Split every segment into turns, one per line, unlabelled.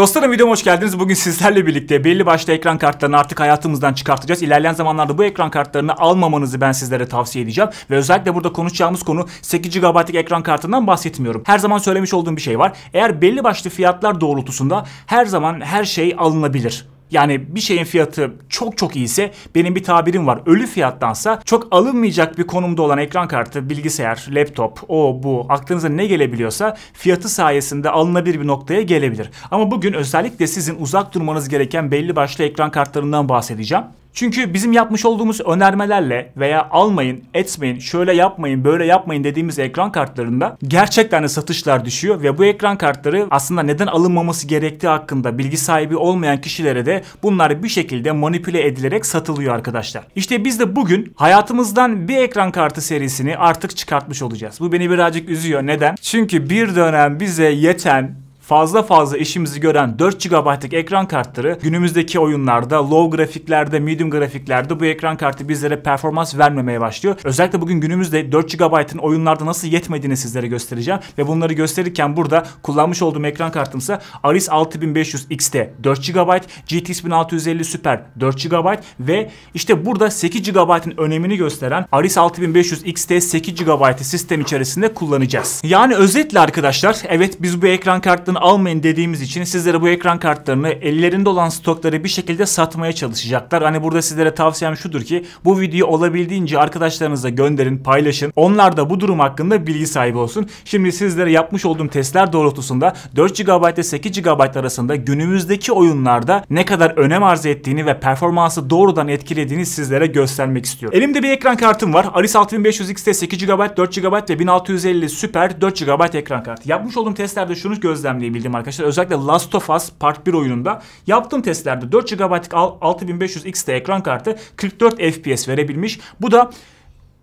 Dostlarım videoma hoş geldiniz. Bugün sizlerle birlikte belli başlı ekran kartlarını artık hayatımızdan çıkartacağız. İlerleyen zamanlarda bu ekran kartlarını almamanızı ben sizlere tavsiye edeceğim. Ve özellikle burada konuşacağımız konu 8 GB'lık ekran kartından bahsetmiyorum. Her zaman söylemiş olduğum bir şey var. Eğer belli başlı fiyatlar doğrultusunda her zaman her şey alınabilir. Yani bir şeyin fiyatı çok çok iyiyse benim bir tabirim var. Ölü fiyattansa çok alınmayacak bir konumda olan ekran kartı, bilgisayar, laptop, o bu aklınıza ne gelebiliyorsa fiyatı sayesinde alınabilir bir noktaya gelebilir. Ama bugün özellikle sizin uzak durmanız gereken belli başlı ekran kartlarından bahsedeceğim. Çünkü bizim yapmış olduğumuz önermelerle veya almayın, etmeyin, şöyle yapmayın, böyle yapmayın dediğimiz ekran kartlarında gerçekten de satışlar düşüyor ve bu ekran kartları aslında neden alınmaması gerektiği hakkında bilgi sahibi olmayan kişilere de bunlar bir şekilde manipüle edilerek satılıyor arkadaşlar. İşte biz de bugün hayatımızdan bir ekran kartı serisini artık çıkartmış olacağız. Bu beni birazcık üzüyor. Neden? Çünkü bir dönem bize yeten fazla fazla işimizi gören 4 GB'lık ekran kartları günümüzdeki oyunlarda low grafiklerde, medium grafiklerde bu ekran kartı bizlere performans vermemeye başlıyor. Özellikle bugün günümüzde 4 GB'ın oyunlarda nasıl yetmediğini sizlere göstereceğim ve bunları gösterirken burada kullanmış olduğum ekran kartımsa Aris 6500 XT 4 GB, GT 1650 Super 4 GB ve işte burada 8 GB'ın önemini gösteren Aris 6500 XT 8 GB'ı sistem içerisinde kullanacağız. Yani özetle arkadaşlar evet biz bu ekran kartlarını almayın dediğimiz için sizlere bu ekran kartlarını ellerinde olan stokları bir şekilde satmaya çalışacaklar. Hani burada sizlere tavsiyem şudur ki bu videoyu olabildiğince arkadaşlarınıza gönderin, paylaşın. Onlar da bu durum hakkında bilgi sahibi olsun. Şimdi sizlere yapmış olduğum testler doğrultusunda 4 GB ile 8 GB arasında günümüzdeki oyunlarda ne kadar önem arz ettiğini ve performansı doğrudan etkilediğini sizlere göstermek istiyorum. Elimde bir ekran kartım var. Aris 6500 XT 8 GB, 4 GB ve 1650 Super 4 GB ekran kartı. Yapmış olduğum testlerde şunu gözlemledim problem diye bildiğim arkadaşlar. Özellikle Last of Us Part 1 oyununda yaptığım testlerde 4 GB'lık 6500 XT ekran kartı 44 FPS verebilmiş. Bu da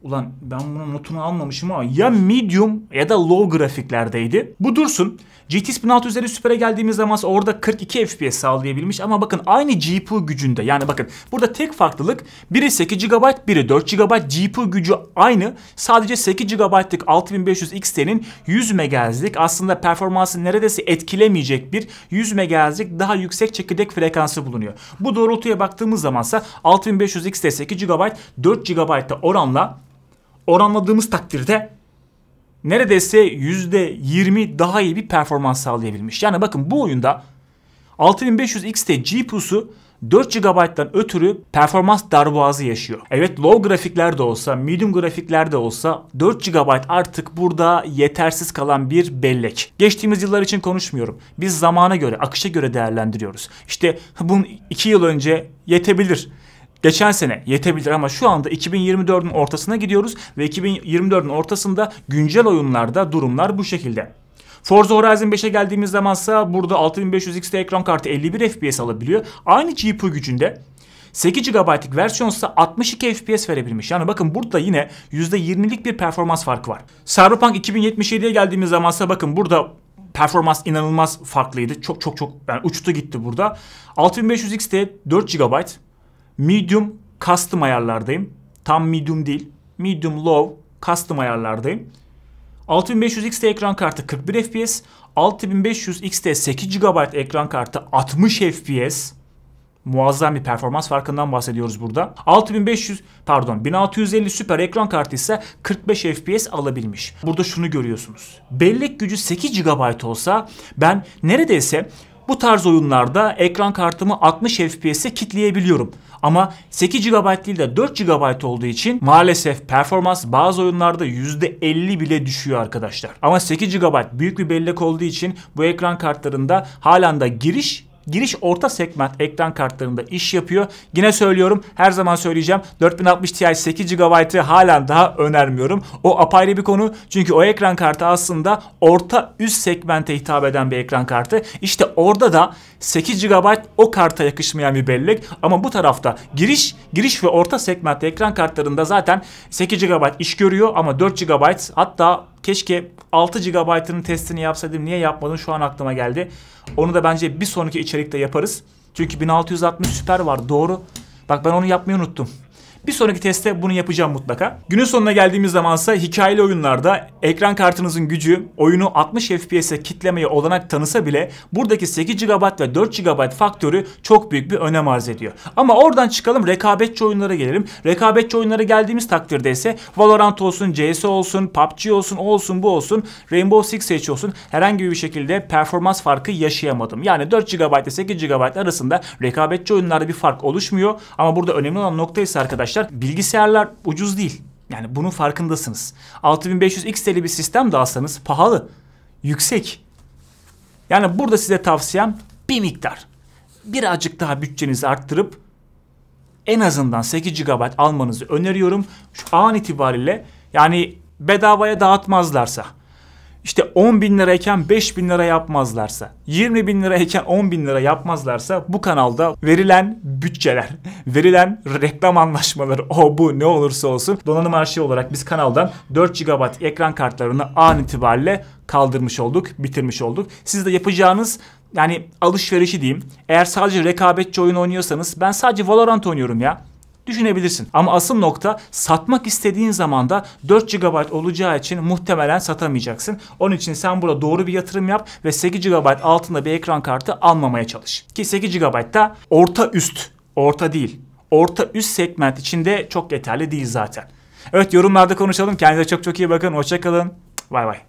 ulan ben bunun notunu almamışım ama ya medium ya da low grafiklerdeydi. Bu dursun. GTX 1600'leri süpere geldiğimiz zaman orada 42 FPS sağlayabilmiş ama bakın aynı GPU gücünde yani bakın burada tek farklılık biri 8 GB biri 4 GB GPU gücü aynı sadece 8 GB'lık 6500 XT'nin 100 MHz'lik aslında performansı neredeyse etkilemeyecek bir 100 MHz'lik daha yüksek çekirdek frekansı bulunuyor. Bu doğrultuya baktığımız zamansa 6500 XT 8 GB 4 GB'da oranla oranladığımız takdirde neredeyse %20 daha iyi bir performans sağlayabilmiş. Yani bakın bu oyunda 6500 XT GPU'su 4 GB'dan ötürü performans darboğazı yaşıyor. Evet low grafikler de olsa, medium grafikler de olsa 4 GB artık burada yetersiz kalan bir bellek. Geçtiğimiz yıllar için konuşmuyorum. Biz zamana göre, akışa göre değerlendiriyoruz. İşte bunun 2 yıl önce yetebilir geçen sene yetebilir ama şu anda 2024'ün ortasına gidiyoruz ve 2024'ün ortasında güncel oyunlarda durumlar bu şekilde. Forza Horizon 5'e geldiğimiz zaman ise burada 6500 XT ekran kartı 51 FPS alabiliyor. Aynı GPU gücünde 8 GB'lık versiyon ise 62 FPS verebilmiş. Yani bakın burada yine %20'lik bir performans farkı var. Cyberpunk 2077'ye geldiğimiz zaman ise bakın burada performans inanılmaz farklıydı. Çok çok çok yani uçtu gitti burada. 6500 XT 4 GB medium custom ayarlardayım. Tam medium değil. Medium low custom ayarlardayım. 6500 XT ekran kartı 41 FPS. 6500 XT 8 GB ekran kartı 60 FPS. Muazzam bir performans farkından bahsediyoruz burada. 6500 pardon 1650 süper ekran kartı ise 45 FPS alabilmiş. Burada şunu görüyorsunuz. Bellek gücü 8 GB olsa ben neredeyse bu tarz oyunlarda ekran kartımı 60 FPS'e kitleyebiliyorum. Ama 8 GB değil de 4 GB olduğu için maalesef performans bazı oyunlarda %50 bile düşüyor arkadaşlar. Ama 8 GB büyük bir bellek olduğu için bu ekran kartlarında halen da giriş giriş orta segment ekran kartlarında iş yapıyor. Yine söylüyorum her zaman söyleyeceğim 4060 Ti 8 GB'ı halen daha önermiyorum. O apayrı bir konu çünkü o ekran kartı aslında orta üst segmente hitap eden bir ekran kartı. İşte orada da 8 GB o karta yakışmayan bir bellek ama bu tarafta giriş giriş ve orta segment ekran kartlarında zaten 8 GB iş görüyor ama 4 GB hatta Keşke 6 GB'ının testini yapsaydım. Niye yapmadım şu an aklıma geldi. Onu da bence bir sonraki içerikte yaparız. Çünkü 1660 Super var doğru. Bak ben onu yapmayı unuttum. Bir sonraki teste bunu yapacağım mutlaka. Günün sonuna geldiğimiz zamansa hikayeli oyunlarda ekran kartınızın gücü oyunu 60 FPS'e kitlemeye olanak tanısa bile buradaki 8 GB ve 4 GB faktörü çok büyük bir önem arz ediyor. Ama oradan çıkalım rekabetçi oyunlara gelelim. Rekabetçi oyunlara geldiğimiz takdirde ise Valorant olsun, CS olsun, PUBG olsun, olsun, bu olsun, Rainbow Six Siege olsun herhangi bir şekilde performans farkı yaşayamadım. Yani 4 GB ile 8 GB arasında rekabetçi oyunlarda bir fark oluşmuyor. Ama burada önemli olan nokta ise arkadaşlar arkadaşlar bilgisayarlar ucuz değil. Yani bunun farkındasınız. 6500 XL'li bir sistem de alsanız pahalı, yüksek. Yani burada size tavsiyem bir miktar. Birazcık daha bütçenizi arttırıp en azından 8 GB almanızı öneriyorum. Şu an itibariyle yani bedavaya dağıtmazlarsa işte 10 bin lirayken 5 bin lira yapmazlarsa, 20 bin lirayken 10 bin lira yapmazlarsa bu kanalda verilen bütçeler, verilen reklam anlaşmaları o bu ne olursa olsun donanım arşivi olarak biz kanaldan 4 GB ekran kartlarını an itibariyle kaldırmış olduk, bitirmiş olduk. Siz de yapacağınız yani alışverişi diyeyim. Eğer sadece rekabetçi oyun oynuyorsanız ben sadece Valorant oynuyorum ya düşünebilirsin. Ama asıl nokta satmak istediğin zaman da 4 GB olacağı için muhtemelen satamayacaksın. Onun için sen burada doğru bir yatırım yap ve 8 GB altında bir ekran kartı almamaya çalış. Ki 8 GB da orta üst, orta değil. Orta üst segment içinde çok yeterli değil zaten. Evet yorumlarda konuşalım. Kendinize çok çok iyi bakın. Hoşçakalın. Bay bay.